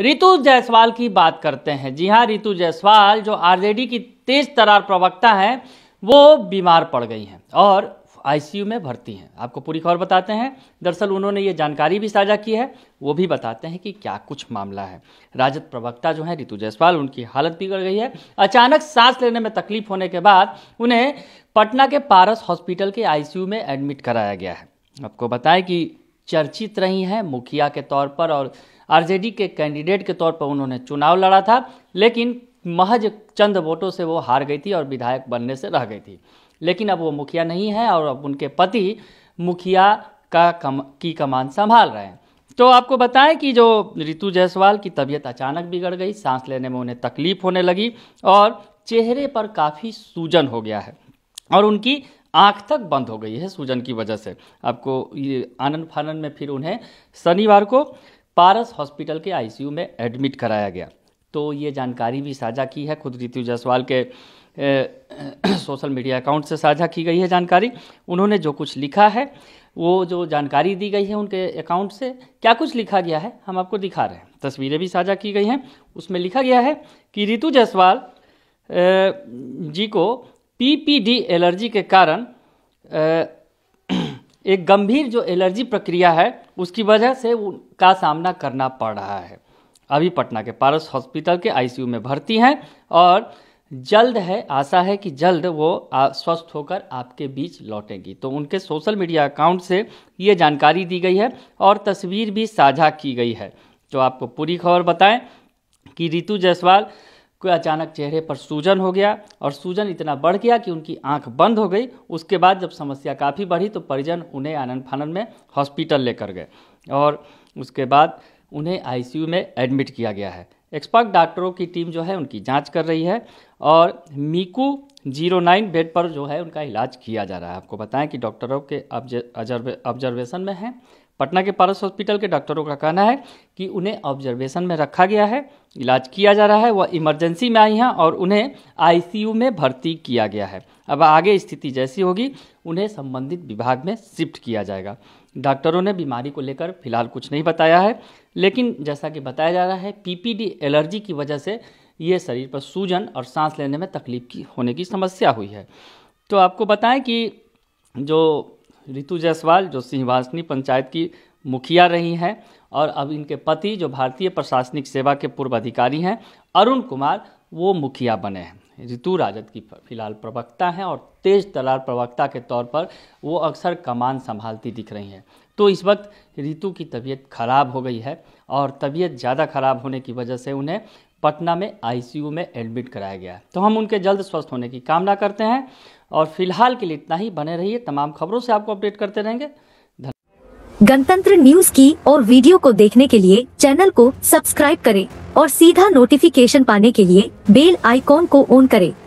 रितु जायसवाल की बात करते हैं जी हाँ रितु जायसवाल जो आरजेडी की तेज तरार प्रवक्ता हैं वो बीमार पड़ गई हैं और आईसीयू में भर्ती हैं आपको पूरी खबर बताते हैं दरअसल उन्होंने ये जानकारी भी साझा की है वो भी बताते हैं कि क्या कुछ मामला है राजद प्रवक्ता जो हैं रितु जायसवाल उनकी हालत बिगड़ गई है अचानक सांस लेने में तकलीफ होने के बाद उन्हें पटना के पारस हॉस्पिटल के आईसीयू में एडमिट कराया गया है आपको बताएं कि चर्चित रही हैं मुखिया के तौर पर और आरजेडी के कैंडिडेट के तौर पर उन्होंने चुनाव लड़ा था लेकिन महज चंद वोटों से वो हार गई थी और विधायक बनने से रह गई थी लेकिन अब वो मुखिया नहीं है और अब उनके पति मुखिया का कम की कमान संभाल रहे हैं तो आपको बताएं कि जो रितु जायसवाल की तबीयत अचानक बिगड़ गई सांस लेने में उन्हें तकलीफ होने लगी और चेहरे पर काफ़ी सूजन हो गया है और उनकी आँख तक बंद हो गई है सूजन की वजह से आपको ये आनंद फानंद में फिर उन्हें शनिवार को पारस हॉस्पिटल के आईसीयू में एडमिट कराया गया तो ये जानकारी भी साझा की है खुद रितु जायसवाल के सोशल मीडिया अकाउंट से साझा की गई है जानकारी उन्होंने जो कुछ लिखा है वो जो जानकारी दी गई है उनके अकाउंट से क्या कुछ लिखा गया है हम आपको दिखा रहे हैं तस्वीरें भी साझा की गई हैं उसमें लिखा गया है कि रितु जायसवाल जी को पीपीडी एलर्जी के कारण एक गंभीर जो एलर्जी प्रक्रिया है उसकी वजह से उनका सामना करना पड़ रहा है अभी पटना के पारस हॉस्पिटल के आईसीयू में भर्ती हैं और जल्द है आशा है कि जल्द वो स्वस्थ होकर आपके बीच लौटेंगी तो उनके सोशल मीडिया अकाउंट से ये जानकारी दी गई है और तस्वीर भी साझा की गई है तो आपको पूरी खबर बताएं कि रितु जायसवाल को अचानक चेहरे पर सूजन हो गया और सूजन इतना बढ़ गया कि उनकी आंख बंद हो गई उसके बाद जब समस्या काफ़ी बढ़ी तो परिजन उन्हें आनंद फानंद में हॉस्पिटल लेकर गए और उसके बाद उन्हें आईसीयू में एडमिट किया गया है एक्सपर्ट डॉक्टरों की टीम जो है उनकी जाँच कर रही है और मीकू जीरो नाइन बेड पर जो है उनका इलाज किया जा रहा है आपको बताएं कि डॉक्टरों के ऑब्जर्वेशन में हैं पटना के पारस हॉस्पिटल के डॉक्टरों का कहना है कि उन्हें ऑब्जर्वेशन में रखा गया है इलाज किया जा रहा है वह इमरजेंसी में आई हैं और उन्हें आईसीयू में भर्ती किया गया है अब आगे स्थिति जैसी होगी उन्हें संबंधित विभाग में शिफ्ट किया जाएगा डॉक्टरों ने बीमारी को लेकर फिलहाल कुछ नहीं बताया है लेकिन जैसा कि बताया जा रहा है पीपीडी एलर्जी की वजह से ये शरीर पर सूजन और सांस लेने में तकलीफ की होने की समस्या हुई है तो आपको बताएं कि जो रितु जायसवाल जो सिंहवासनी पंचायत की मुखिया रही हैं और अब इनके पति जो भारतीय प्रशासनिक सेवा के पूर्व अधिकारी हैं अरुण कुमार वो मुखिया बने हैं ऋतु राजद की फिलहाल प्रवक्ता हैं और तेज तलार प्रवक्ता के तौर पर वो अक्सर कमान संभालती दिख रही हैं तो इस वक्त ऋतु की तबीयत खराब हो गई है और तबीयत ज़्यादा खराब होने की वजह से उन्हें पटना में आईसीयू में एडमिट कराया गया तो हम उनके जल्द स्वस्थ होने की कामना करते हैं और फिलहाल के लिए इतना ही बने रहिए तमाम खबरों से आपको अपडेट करते रहेंगे गणतंत्र न्यूज की और वीडियो को देखने के लिए चैनल को सब्सक्राइब करें और सीधा नोटिफिकेशन पाने के लिए बेल आइकॉन को ऑन करें